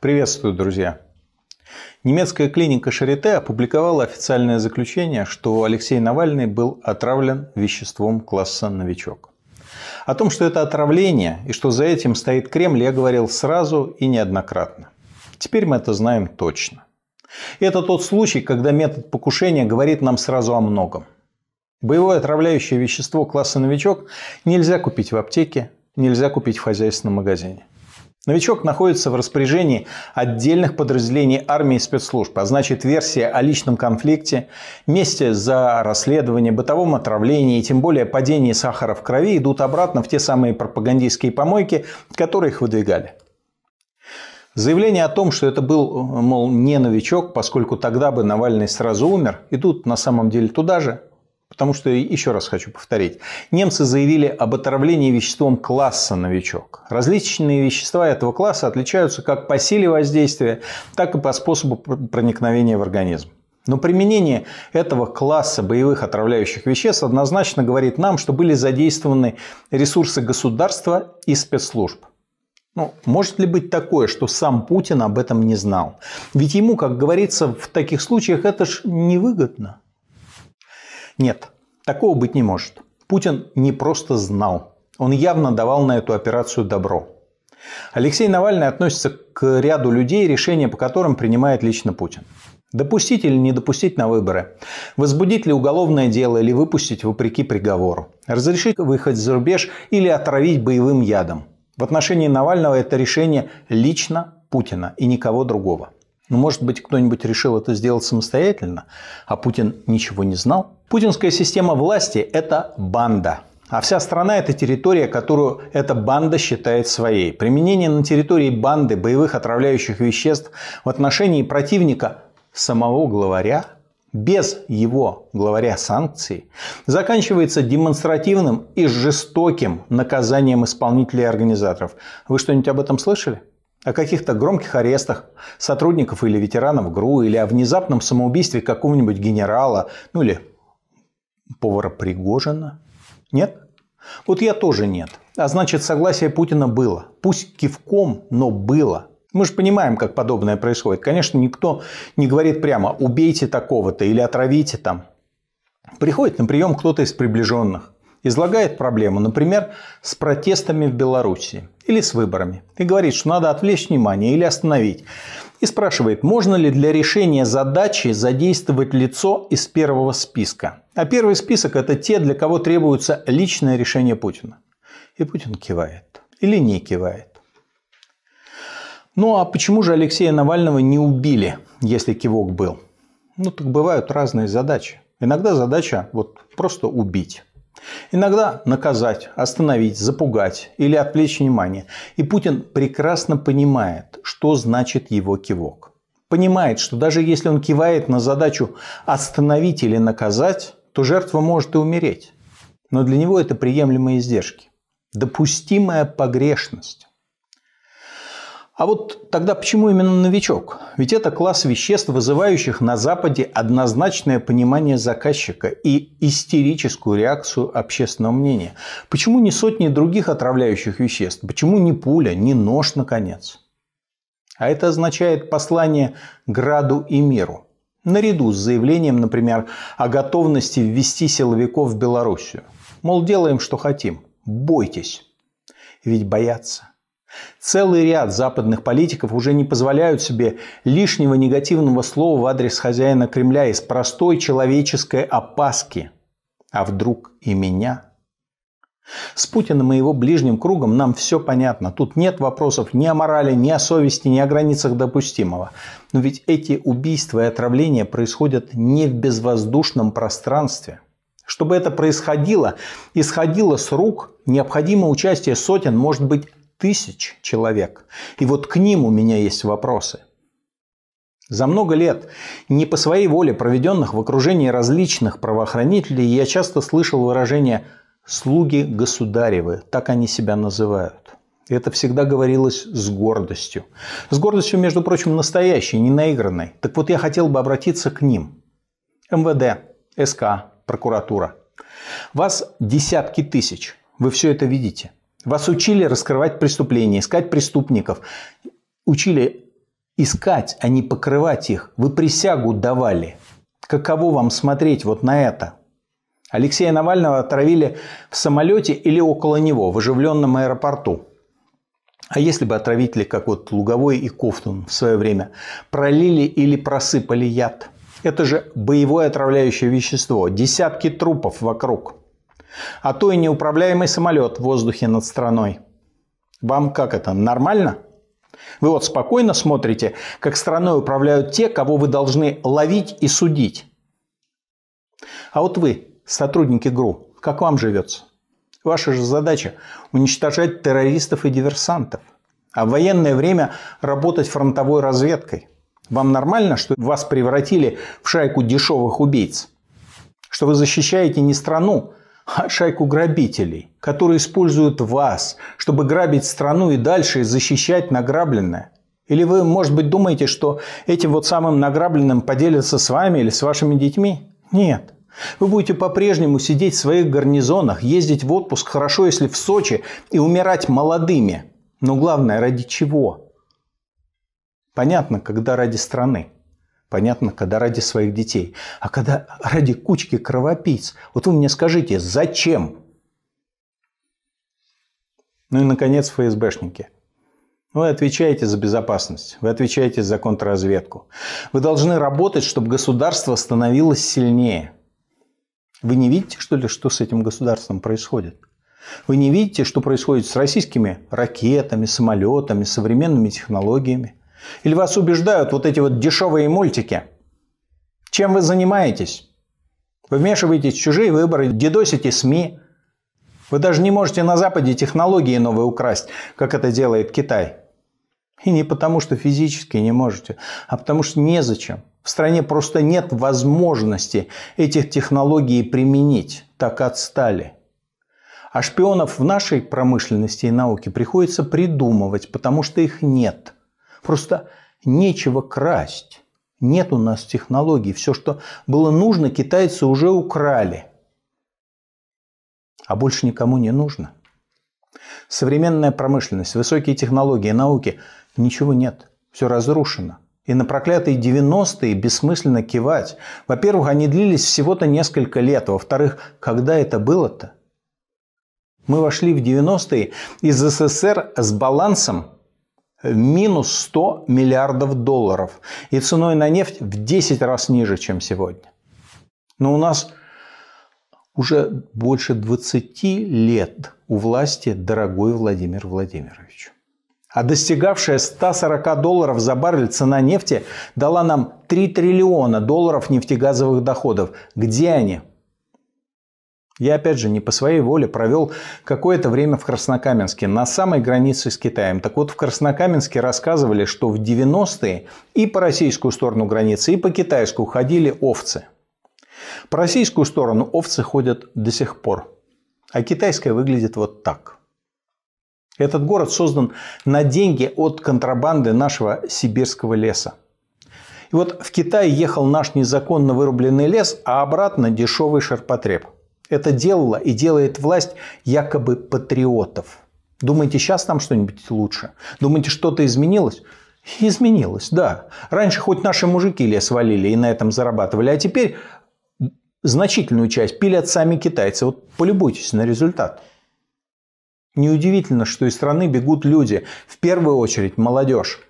Приветствую, друзья! Немецкая клиника Шарите опубликовала официальное заключение, что Алексей Навальный был отравлен веществом класса «Новичок». О том, что это отравление и что за этим стоит Кремль, я говорил сразу и неоднократно. Теперь мы это знаем точно. И это тот случай, когда метод покушения говорит нам сразу о многом. Боевое отравляющее вещество класса «Новичок» нельзя купить в аптеке, нельзя купить в хозяйственном магазине. Новичок находится в распоряжении отдельных подразделений армии и спецслужб, а значит версия о личном конфликте, месте за расследование, бытовом отравлении и тем более падении сахара в крови идут обратно в те самые пропагандистские помойки, которые их выдвигали. Заявления о том, что это был, мол, не новичок, поскольку тогда бы Навальный сразу умер, идут на самом деле туда же, Потому что, еще раз хочу повторить, немцы заявили об отравлении веществом класса «Новичок». Различные вещества этого класса отличаются как по силе воздействия, так и по способу проникновения в организм. Но применение этого класса боевых отравляющих веществ однозначно говорит нам, что были задействованы ресурсы государства и спецслужб. Ну, может ли быть такое, что сам Путин об этом не знал? Ведь ему, как говорится, в таких случаях это ж невыгодно. Нет, такого быть не может. Путин не просто знал, он явно давал на эту операцию добро. Алексей Навальный относится к ряду людей, решения по которым принимает лично Путин. Допустить или не допустить на выборы? Возбудить ли уголовное дело или выпустить вопреки приговору? Разрешить выехать за рубеж или отравить боевым ядом? В отношении Навального это решение лично Путина и никого другого. Но ну, может быть кто-нибудь решил это сделать самостоятельно, а Путин ничего не знал? Путинская система власти – это банда. А вся страна – это территория, которую эта банда считает своей. Применение на территории банды боевых отравляющих веществ в отношении противника самого главаря без его главаря санкций заканчивается демонстративным и жестоким наказанием исполнителей и организаторов. Вы что-нибудь об этом слышали? О каких-то громких арестах сотрудников или ветеранов ГРУ, или о внезапном самоубийстве какого-нибудь генерала, ну или повара Пригожина? Нет? Вот я тоже нет. А значит, согласие Путина было. Пусть кивком, но было. Мы же понимаем, как подобное происходит. Конечно, никто не говорит прямо «убейте такого-то» или «отравите там». Приходит на прием кто-то из приближенных излагает проблему, например, с протестами в Беларуси или с выборами, и говорит, что надо отвлечь внимание или остановить, и спрашивает, можно ли для решения задачи задействовать лицо из первого списка. А первый список – это те, для кого требуется личное решение Путина. И Путин кивает. Или не кивает. Ну а почему же Алексея Навального не убили, если кивок был? Ну так бывают разные задачи. Иногда задача вот просто убить. Иногда наказать, остановить, запугать или отвлечь внимание. И Путин прекрасно понимает, что значит его кивок. Понимает, что даже если он кивает на задачу остановить или наказать, то жертва может и умереть. Но для него это приемлемые издержки. Допустимая погрешность. А вот тогда почему именно новичок? Ведь это класс веществ, вызывающих на Западе однозначное понимание заказчика и истерическую реакцию общественного мнения. Почему не сотни других отравляющих веществ? Почему не пуля, не нож, наконец? А это означает послание граду и миру. Наряду с заявлением, например, о готовности ввести силовиков в Белоруссию. Мол, делаем, что хотим. Бойтесь. Ведь боятся – Целый ряд западных политиков уже не позволяют себе лишнего негативного слова в адрес хозяина Кремля из простой человеческой опаски. А вдруг и меня? С Путиным и его ближним кругом нам все понятно. Тут нет вопросов ни о морали, ни о совести, ни о границах допустимого. Но ведь эти убийства и отравления происходят не в безвоздушном пространстве. Чтобы это происходило, исходило с рук, необходимо участие сотен, может быть, тысяч человек. И вот к ним у меня есть вопросы. За много лет, не по своей воле проведенных в окружении различных правоохранителей, я часто слышал выражение «слуги государевы», так они себя называют. это всегда говорилось с гордостью. С гордостью, между прочим, настоящей, не наигранной. Так вот, я хотел бы обратиться к ним. МВД, СК, а, прокуратура. Вас десятки тысяч. Вы все это видите. Вас учили раскрывать преступления, искать преступников. Учили искать, а не покрывать их. Вы присягу давали. Каково вам смотреть вот на это? Алексея Навального отравили в самолете или около него, в оживленном аэропорту. А если бы отравители, как вот Луговой и Кофтун в свое время, пролили или просыпали яд? Это же боевое отравляющее вещество. Десятки трупов вокруг а то и неуправляемый самолет в воздухе над страной. Вам как это, нормально? Вы вот спокойно смотрите, как страной управляют те, кого вы должны ловить и судить. А вот вы, сотрудники ГРУ, как вам живется? Ваша же задача – уничтожать террористов и диверсантов, а в военное время работать фронтовой разведкой. Вам нормально, что вас превратили в шайку дешевых убийц? Что вы защищаете не страну, а шайку грабителей, которые используют вас, чтобы грабить страну и дальше защищать награбленное? Или вы, может быть, думаете, что этим вот самым награбленным поделятся с вами или с вашими детьми? Нет. Вы будете по-прежнему сидеть в своих гарнизонах, ездить в отпуск, хорошо, если в Сочи, и умирать молодыми. Но главное, ради чего? Понятно, когда ради страны. Понятно, когда ради своих детей. А когда ради кучки кровопийц. Вот вы мне скажите, зачем? Ну и, наконец, ФСБшники. Вы отвечаете за безопасность, вы отвечаете за контрразведку. Вы должны работать, чтобы государство становилось сильнее. Вы не видите, что ли, что с этим государством происходит? Вы не видите, что происходит с российскими ракетами, самолетами, современными технологиями? Или вас убеждают вот эти вот дешевые мультики? Чем вы занимаетесь? Вы вмешиваетесь в чужие выборы, дедосите СМИ. Вы даже не можете на Западе технологии новые украсть, как это делает Китай. И не потому, что физически не можете, а потому что незачем. В стране просто нет возможности этих технологий применить. Так отстали. А шпионов в нашей промышленности и науке приходится придумывать, потому что их нет – Просто нечего красть. Нет у нас технологий. Все, что было нужно, китайцы уже украли. А больше никому не нужно. Современная промышленность, высокие технологии, науки – ничего нет. Все разрушено. И на проклятые 90-е бессмысленно кивать. Во-первых, они длились всего-то несколько лет. А во-вторых, когда это было-то? Мы вошли в 90-е из СССР с балансом минус 100 миллиардов долларов. И ценой на нефть в 10 раз ниже, чем сегодня. Но у нас уже больше 20 лет у власти дорогой Владимир Владимирович. А достигавшая 140 долларов за баррель цена нефти дала нам 3 триллиона долларов нефтегазовых доходов. Где они? Я, опять же, не по своей воле провел какое-то время в Краснокаменске, на самой границе с Китаем. Так вот, в Краснокаменске рассказывали, что в 90-е и по российскую сторону границы, и по китайскую ходили овцы. По российскую сторону овцы ходят до сих пор, а китайская выглядит вот так. Этот город создан на деньги от контрабанды нашего сибирского леса. И вот в Китай ехал наш незаконно вырубленный лес, а обратно дешевый ширпотреб – это делала и делает власть якобы патриотов. Думаете, сейчас там что-нибудь лучше? Думаете, что-то изменилось? Изменилось, да. Раньше хоть наши мужики лес валили и на этом зарабатывали, а теперь значительную часть пилят сами китайцы. Вот полюбуйтесь на результат. Неудивительно, что из страны бегут люди, в первую очередь молодежь.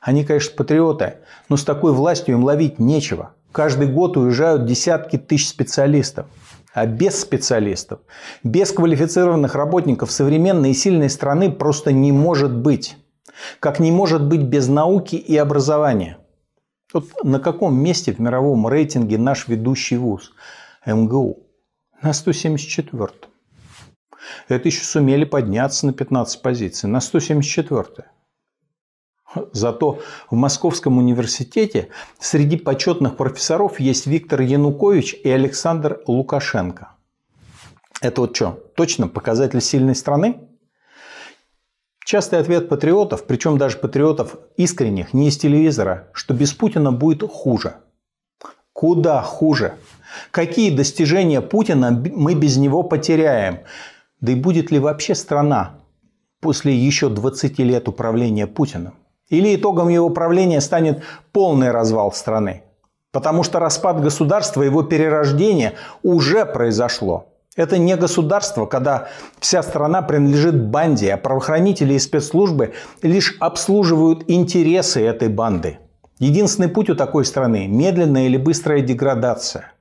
Они, конечно, патриоты, но с такой властью им ловить нечего. Каждый год уезжают десятки тысяч специалистов. А без специалистов, без квалифицированных работников современной и сильной страны просто не может быть. Как не может быть без науки и образования. Вот на каком месте в мировом рейтинге наш ведущий вуз МГУ? На 174. Это еще сумели подняться на 15 позиций, на 174. Зато в Московском университете среди почетных профессоров есть Виктор Янукович и Александр Лукашенко. Это вот что, точно показатель сильной страны? Частый ответ патриотов, причем даже патриотов искренних, не из телевизора, что без Путина будет хуже. Куда хуже? Какие достижения Путина мы без него потеряем? Да и будет ли вообще страна после еще 20 лет управления Путиным? Или итогом его правления станет полный развал страны. Потому что распад государства, его перерождение уже произошло. Это не государство, когда вся страна принадлежит банде, а правоохранители и спецслужбы лишь обслуживают интересы этой банды. Единственный путь у такой страны – медленная или быстрая деградация.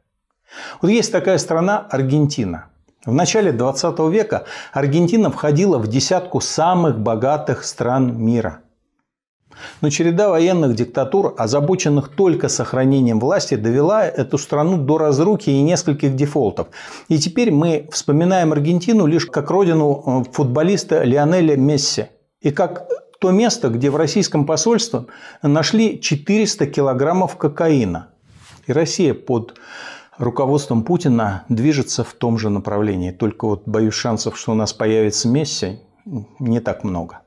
Вот есть такая страна – Аргентина. В начале 20 века Аргентина входила в десятку самых богатых стран мира – но череда военных диктатур, озабоченных только сохранением власти, довела эту страну до разруки и нескольких дефолтов. И теперь мы вспоминаем Аргентину лишь как родину э, футболиста Лионеля Месси. И как то место, где в российском посольстве нашли 400 килограммов кокаина. И Россия под руководством Путина движется в том же направлении. Только вот боюсь шансов, что у нас появится Месси, не так много.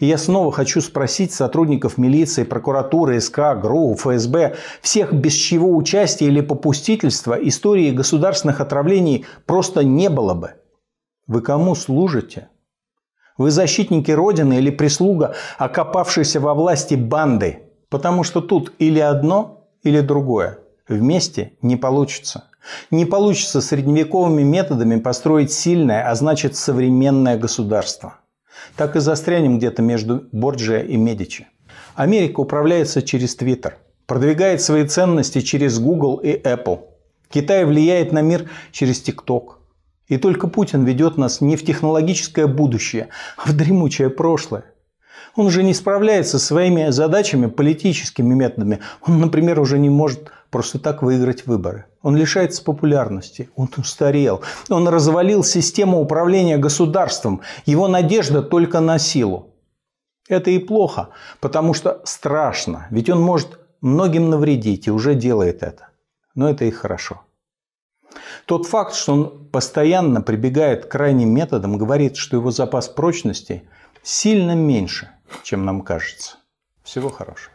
И я снова хочу спросить сотрудников милиции, прокуратуры, СК, ГРУ, ФСБ, всех без чего участия или попустительства истории государственных отравлений просто не было бы. Вы кому служите? Вы защитники Родины или прислуга, окопавшейся во власти банды? Потому что тут или одно, или другое. Вместе не получится. Не получится средневековыми методами построить сильное, а значит современное государство так и застрянем где-то между Борджиа и Медичи. Америка управляется через Твиттер, продвигает свои ценности через Google и Apple. Китай влияет на мир через ТикТок. И только Путин ведет нас не в технологическое будущее, а в дремучее прошлое. Он уже не справляется со своими задачами политическими методами. Он, например, уже не может просто так выиграть выборы. Он лишается популярности, он устарел, он развалил систему управления государством. Его надежда только на силу. Это и плохо, потому что страшно, ведь он может многим навредить и уже делает это. Но это и хорошо. Тот факт, что он постоянно прибегает к крайним методам, говорит, что его запас прочности – сильно меньше, чем нам кажется. Всего хорошего.